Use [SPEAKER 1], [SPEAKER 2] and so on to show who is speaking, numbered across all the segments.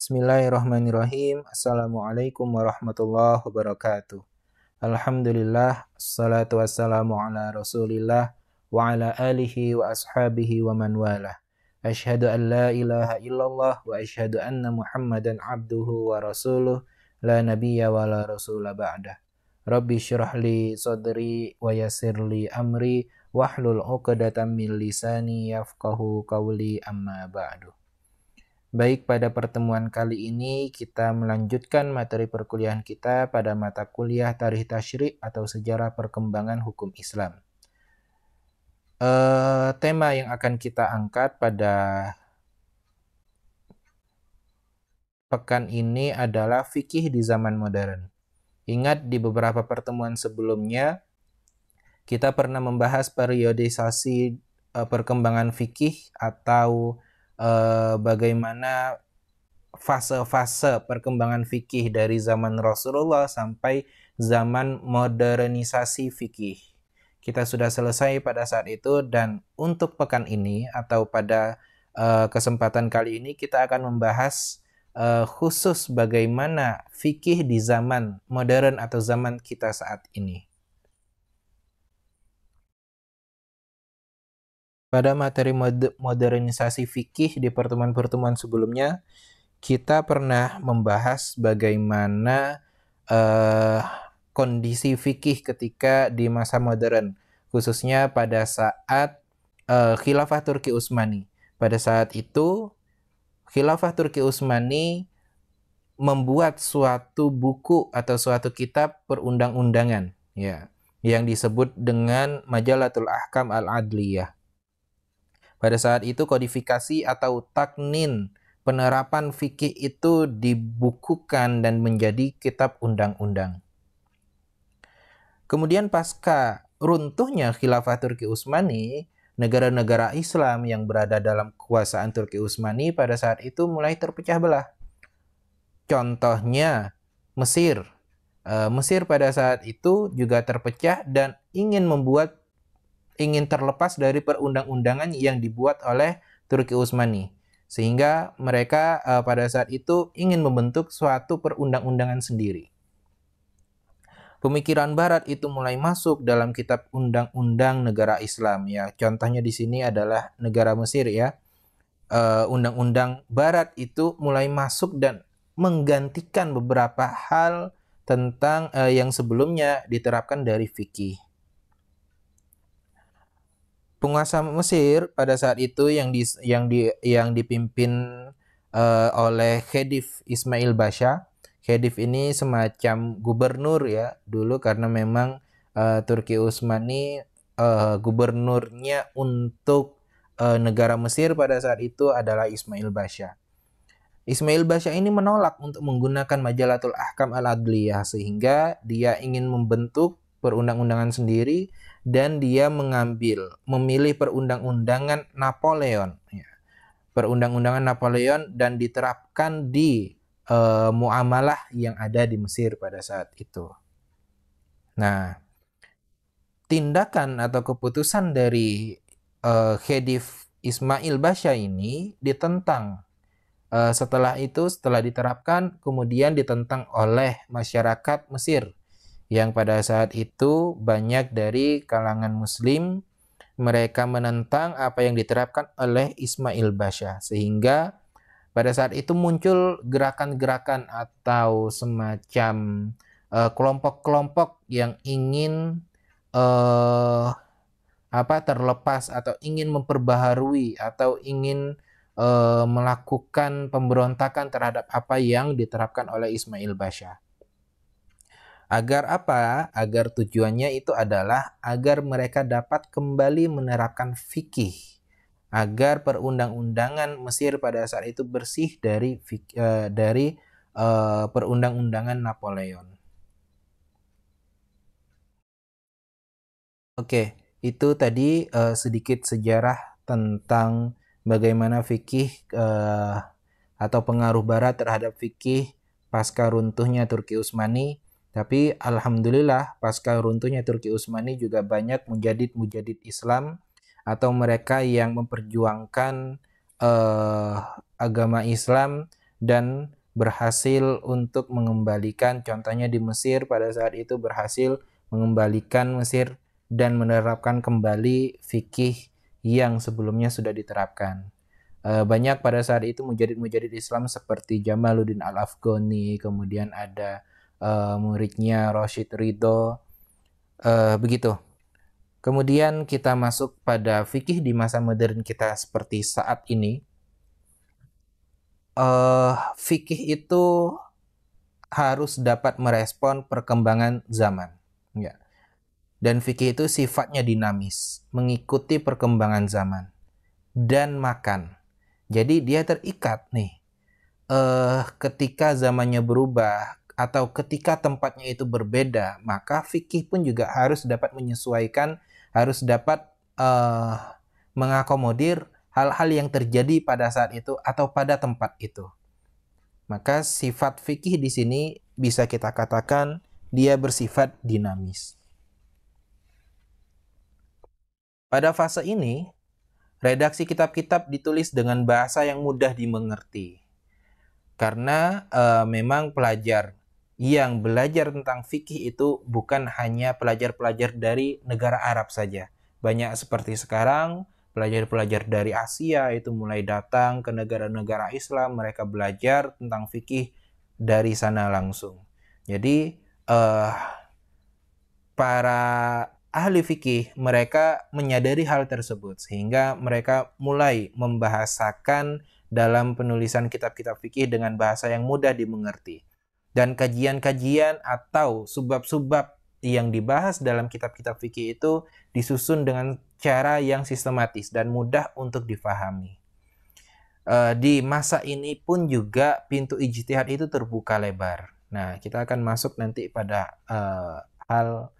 [SPEAKER 1] Bismillahirrahmanirrahim. Assalamualaikum warahmatullahi wabarakatuh. Alhamdulillah, salatu wassalamu ala rasulillah wa ala alihi wa ashabihi wa man walah. Ashadu an la ilaha illallah wa ashadu anna muhammadan abduhu wa rasuluh la nabiyya wa la rasulah ba'dah. Rabbi syurah li sadri wa yasir li amri wahlul uqadatan min lisani yafqahu qawli amma ba'duh. Baik, pada pertemuan kali ini kita melanjutkan materi perkuliahan kita pada mata kuliah Tarikh Tashri' atau Sejarah Perkembangan Hukum Islam. E, tema yang akan kita angkat pada pekan ini adalah fikih di zaman modern. Ingat di beberapa pertemuan sebelumnya kita pernah membahas periodisasi e, perkembangan fikih atau Eh, bagaimana fase-fase perkembangan fikih dari zaman Rasulullah sampai zaman modernisasi fikih. Kita sudah selesai pada saat itu dan untuk pekan ini atau pada eh, kesempatan kali ini kita akan membahas uh, khusus bagaimana fikih di zaman modern atau zaman kita saat ini. Pada materi modernisasi fikih di pertemuan-pertemuan sebelumnya, kita pernah membahas bagaimana uh, kondisi fikih ketika di masa modern, khususnya pada saat uh, khilafah Turki Utsmani. Pada saat itu, khilafah Turki Utsmani membuat suatu buku atau suatu kitab perundang-undangan, ya, yang disebut dengan Majalatul Ahkam Al-Adliyah pada saat itu kodifikasi atau taknin penerapan fikih itu dibukukan dan menjadi kitab undang-undang. Kemudian pasca runtuhnya khilafah Turki Utsmani, negara-negara Islam yang berada dalam kekuasaan Turki Utsmani pada saat itu mulai terpecah belah. Contohnya Mesir. Eh, Mesir pada saat itu juga terpecah dan ingin membuat ingin terlepas dari perundang-undangan yang dibuat oleh Turki Utsmani. Sehingga mereka uh, pada saat itu ingin membentuk suatu perundang-undangan sendiri. Pemikiran barat itu mulai masuk dalam kitab undang-undang negara Islam ya. Contohnya di sini adalah negara Mesir ya. Eh, undang-undang uh, barat itu mulai masuk dan menggantikan beberapa hal tentang uh, yang sebelumnya diterapkan dari fikih penguasa Mesir pada saat itu yang di yang di yang dipimpin uh, oleh Khedif Ismail Basha. Khedif ini semacam gubernur ya dulu karena memang uh, Turki Utsmani uh, gubernurnya untuk uh, negara Mesir pada saat itu adalah Ismail Basha. Ismail Basha ini menolak untuk menggunakan majalatul ahkam al-adliyah sehingga dia ingin membentuk perundang-undangan sendiri dan dia mengambil memilih perundang-undangan Napoleon ya. perundang-undangan Napoleon dan diterapkan di e, muamalah yang ada di Mesir pada saat itu. Nah, tindakan atau keputusan dari uh, Khedif Ismail Basya ini ditentang. Eh, setelah itu, setelah diterapkan, kemudian ditentang oleh masyarakat Mesir yang pada saat itu banyak dari kalangan muslim mereka menentang apa yang diterapkan oleh Ismail Basya sehingga pada saat itu muncul gerakan-gerakan atau semacam eh, kelompok-kelompok uh, yang ingin uh, apa terlepas atau ingin memperbaharui atau ingin uh, melakukan pemberontakan terhadap apa yang diterapkan oleh Ismail Basya. Agar apa? Agar tujuannya itu adalah agar mereka dapat kembali menerapkan fikih. Agar perundang-undangan Mesir pada saat itu bersih dari uh, dari uh, perundang-undangan Napoleon. Oke, itu tadi uh, sedikit sejarah tentang bagaimana fikih uh, atau pengaruh barat terhadap fikih pasca runtuhnya Turki Utsmani tapi alhamdulillah pasca runtuhnya Turki Utsmani juga banyak mujadid-mujadid Islam atau mereka yang memperjuangkan uh, agama Islam dan berhasil untuk mengembalikan contohnya di Mesir pada saat itu berhasil mengembalikan Mesir dan menerapkan kembali fikih yang sebelumnya sudah diterapkan. Uh, banyak pada saat itu mujadid-mujadid Islam seperti Jamaluddin Al-Afghani, kemudian ada uh, muridnya Rashid Ridho uh, begitu kemudian kita masuk pada fikih di masa modern kita seperti saat ini uh, fikih itu harus dapat merespon perkembangan zaman ya dan fikih itu sifatnya dinamis mengikuti perkembangan zaman dan makan jadi dia terikat nih uh, ketika zamannya berubah atau ketika tempatnya itu berbeda, maka fikih pun juga harus dapat menyesuaikan, harus dapat uh, mengakomodir hal-hal yang terjadi pada saat itu atau pada tempat itu. Maka sifat fikih di sini bisa kita katakan dia bersifat dinamis. Pada fase ini, redaksi kitab-kitab ditulis dengan bahasa yang mudah dimengerti. Karena e, memang pelajar yang belajar tentang fikih itu bukan hanya pelajar-pelajar dari negara Arab saja. Banyak seperti sekarang pelajar-pelajar dari Asia itu mulai datang ke negara-negara Islam, mereka belajar tentang fikih dari sana langsung. Jadi uh, para ahli fikih mereka menyadari hal tersebut sehingga mereka mulai membahasakan dalam penulisan kitab-kitab fikih dengan bahasa yang mudah dimengerti. Dan kajian-kajian atau subbab-subbab yang dibahas dalam kitab-kitab fikih itu disusun dengan cara yang sistematis dan mudah untuk difahami. E, di masa ini pun juga pintu ijtihad itu terbuka lebar. Nah, kita akan masuk nanti pada uh, hal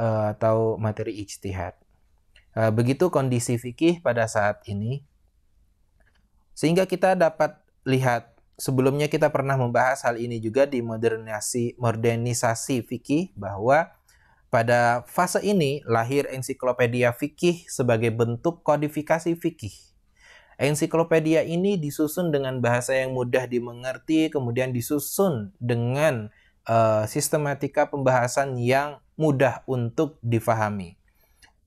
[SPEAKER 1] uh, atau materi ijtihad. Uh, begitu kondisi fikih pada saat ini, sehingga kita dapat lihat sebelumnya kita pernah membahas hal ini juga di modernisasi modernisasi fikih bahwa pada fase ini lahir ensiklopedia fikih sebagai bentuk kodifikasi fikih. Ensiklopedia ini disusun dengan bahasa yang mudah dimengerti, kemudian disusun dengan uh, sistematika pembahasan yang mudah untuk difahami.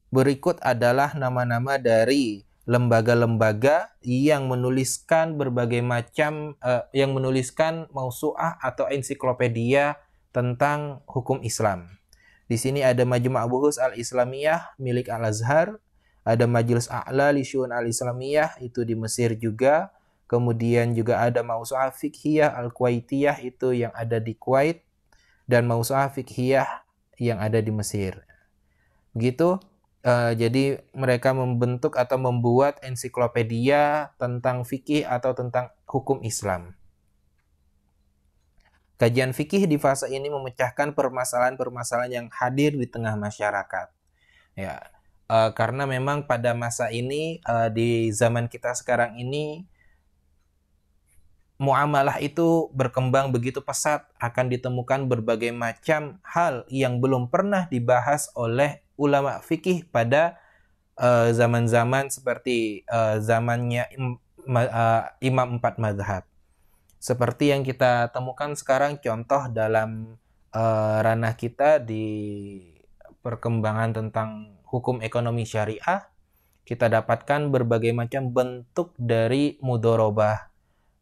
[SPEAKER 1] Berikut adalah nama-nama dari lembaga-lembaga yang menuliskan berbagai macam uh, yang menuliskan mausuah atau ensiklopedia tentang hukum Islam. Di sini ada Majma' Buhus Al-Islamiyah milik Al-Azhar, ada Majlis A'la Lisyun Al-Islamiyah itu di Mesir juga, kemudian juga ada Mausu'ah Fikhiyah Al-Kuwaitiyah itu yang ada di Kuwait dan Mausu'ah Fikhiyah yang ada di Mesir. Begitu Uh, jadi mereka membentuk atau membuat ensiklopedia tentang fikih atau tentang hukum Islam. Kajian fikih di fase ini memecahkan permasalahan-permasalahan yang hadir di tengah masyarakat. Ya, uh, karena memang pada masa ini uh, di zaman kita sekarang ini muamalah itu berkembang begitu pesat akan ditemukan berbagai macam hal yang belum pernah dibahas oleh ulama fikih pada eh, zaman-zaman uh, seperti uh, zamannya im, uh, imam empat madhab. Seperti yang kita temukan sekarang contoh dalam uh, ranah kita di perkembangan tentang hukum ekonomi syariah, kita dapatkan berbagai macam bentuk dari mudorobah,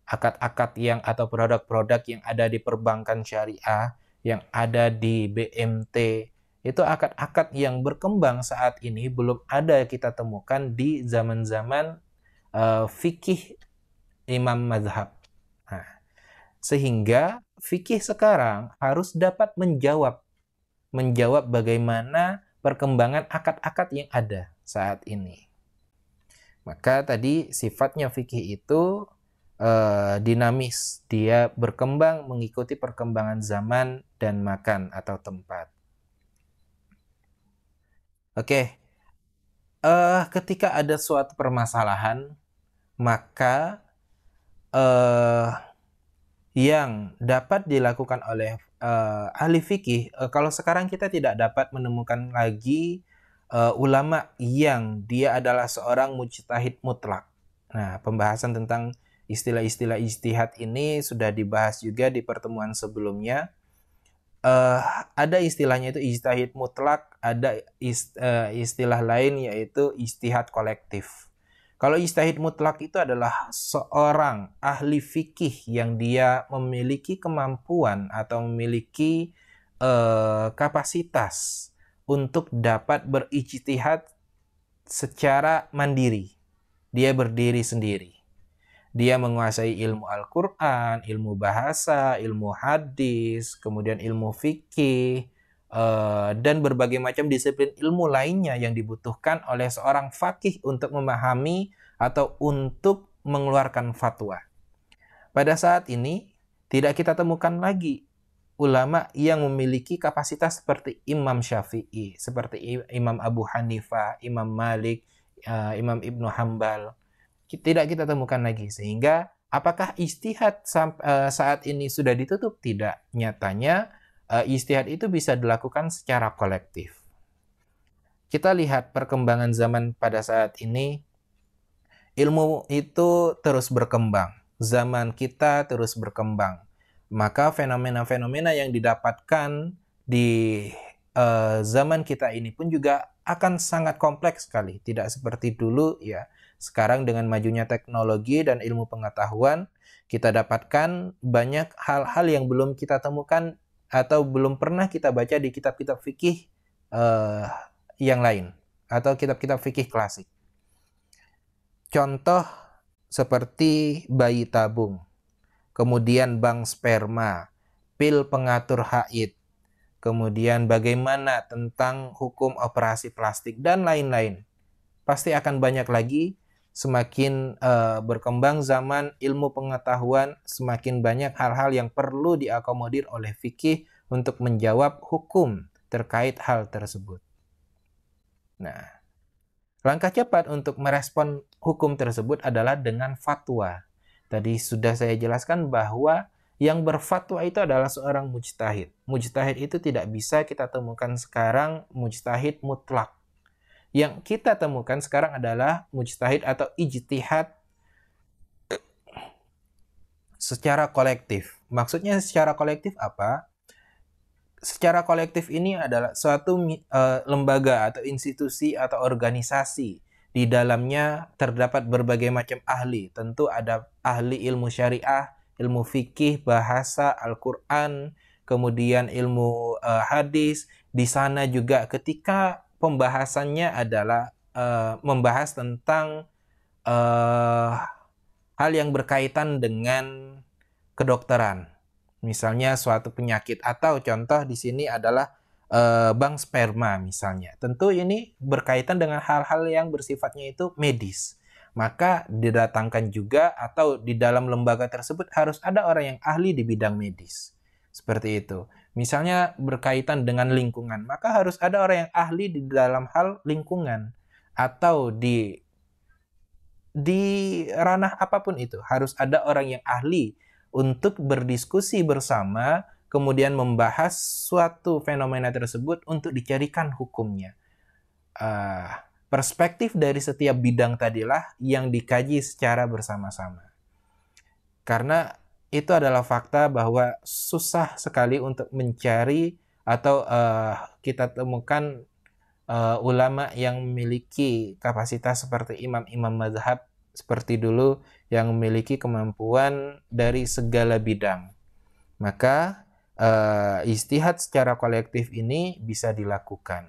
[SPEAKER 1] akad-akad yang atau produk-produk yang ada di perbankan syariah, yang ada di BMT, itu akad-akad yang berkembang saat ini belum ada kita temukan di zaman-zaman uh, fikih imam mazhab. Nah, sehingga fikih sekarang harus dapat menjawab menjawab bagaimana perkembangan akad-akad yang ada saat ini. Maka tadi sifatnya fikih itu eh, dinamis, dia berkembang mengikuti perkembangan zaman dan makan atau tempat. Oke, okay. uh, eh, ketika ada suatu permasalahan, maka uh, yang dapat dilakukan oleh uh, ahli fikih, uh, kalau sekarang kita tidak dapat menemukan lagi uh, ulama yang dia adalah seorang mujtahid mutlak. Nah, pembahasan tentang istilah-istilah istihad ini sudah dibahas juga di pertemuan sebelumnya uh, ada istilahnya itu ijtihad mutlak, ada ist, uh, eh, istilah lain yaitu ijtihad kolektif. Kalau ijtihad mutlak itu adalah seorang ahli fikih yang dia memiliki kemampuan atau memiliki uh, kapasitas untuk dapat berijtihad secara mandiri. Dia berdiri sendiri. Dia menguasai ilmu Al-Quran, ilmu bahasa, ilmu hadis, kemudian ilmu fikih, eh, dan berbagai macam disiplin ilmu lainnya yang dibutuhkan oleh seorang fakih untuk memahami atau untuk mengeluarkan fatwa. Pada saat ini, tidak kita temukan lagi ulama yang memiliki kapasitas seperti Imam Syafi'i, seperti Imam Abu Hanifah, Imam Malik, eh, Imam Ibnu Hambal, tidak kita temukan lagi sehingga apakah istihad eh, saat ini sudah ditutup tidak nyatanya eh, istihad itu bisa dilakukan secara kolektif kita lihat perkembangan zaman pada saat ini ilmu itu terus berkembang zaman kita terus berkembang maka fenomena-fenomena yang didapatkan di eh, zaman kita ini pun juga akan sangat kompleks sekali tidak seperti dulu ya sekarang dengan majunya teknologi dan ilmu pengetahuan, kita dapatkan banyak hal-hal yang belum kita temukan atau belum pernah kita baca di kitab-kitab fikih uh, yang lain atau kitab-kitab fikih klasik. Contoh seperti bayi tabung, kemudian bank sperma, pil pengatur haid, kemudian bagaimana tentang hukum operasi plastik dan lain-lain pasti akan banyak lagi semakin uh, berkembang zaman ilmu pengetahuan, semakin banyak hal-hal yang perlu diakomodir oleh fikih untuk menjawab hukum terkait hal tersebut. Nah, langkah cepat untuk merespon hukum tersebut adalah dengan fatwa. Tadi sudah saya jelaskan bahwa yang berfatwa itu adalah seorang mujtahid. Mujtahid itu tidak bisa kita temukan sekarang mujtahid mutlak yang kita temukan sekarang adalah mujtahid atau ijtihad secara kolektif. Maksudnya secara kolektif apa? Secara kolektif ini adalah suatu e, lembaga atau institusi atau organisasi di dalamnya terdapat berbagai macam ahli. Tentu ada ahli ilmu syariah, ilmu fikih, bahasa, Al-Qur'an, kemudian ilmu uh, hadis. Di sana juga ketika pembahasannya adalah uh, membahas tentang uh, hal yang berkaitan dengan kedokteran. Misalnya suatu penyakit atau contoh di sini adalah uh, eh, bank sperma misalnya. Tentu ini berkaitan dengan hal-hal yang bersifatnya itu medis. Maka didatangkan juga atau di dalam lembaga tersebut harus ada orang yang ahli di bidang medis. Seperti itu. Misalnya berkaitan dengan lingkungan, maka harus ada orang yang ahli di dalam hal lingkungan atau di di ranah apapun itu harus ada orang yang ahli untuk berdiskusi bersama kemudian membahas suatu fenomena tersebut untuk dicarikan hukumnya. Uh, perspektif dari setiap bidang tadilah yang dikaji secara bersama-sama. Karena itu adalah fakta bahwa susah sekali untuk mencari atau uh, kita temukan uh, ulama yang memiliki kapasitas seperti imam-imam mazhab seperti dulu yang memiliki kemampuan dari segala bidang. Maka uh, eh, istihad secara kolektif ini bisa dilakukan.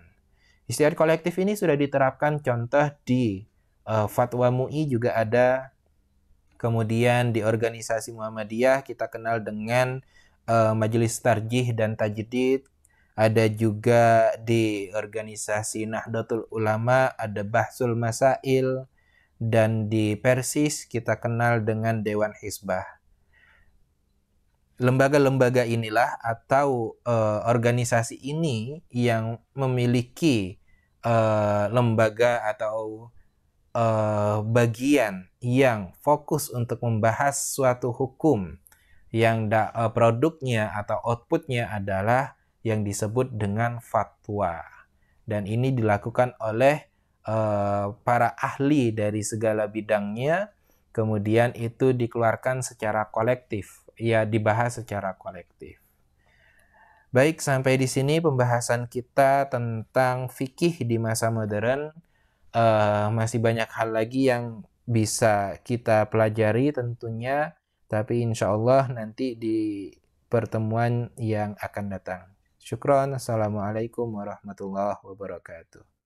[SPEAKER 1] Istihad kolektif ini sudah diterapkan contoh di uh, fatwa MUI juga ada Kemudian di organisasi Muhammadiyah kita kenal dengan uh, Majelis Tarjih dan Tajdid. Ada juga di organisasi Nahdlatul Ulama ada Bahsul Masail dan di Persis kita kenal dengan Dewan Hisbah. Lembaga-lembaga inilah atau uh, organisasi ini yang memiliki uh, lembaga atau uh, bagian yang fokus untuk membahas suatu hukum yang da, uh, produknya atau outputnya adalah yang disebut dengan fatwa dan ini dilakukan oleh uh, para ahli dari segala bidangnya kemudian itu dikeluarkan secara kolektif ya dibahas secara kolektif baik sampai di sini pembahasan kita tentang fikih di masa modern uh, masih banyak hal lagi yang bisa kita pelajari tentunya tapi insya Allah nanti di pertemuan yang akan datang. Syukron, Assalamualaikum warahmatullahi wabarakatuh.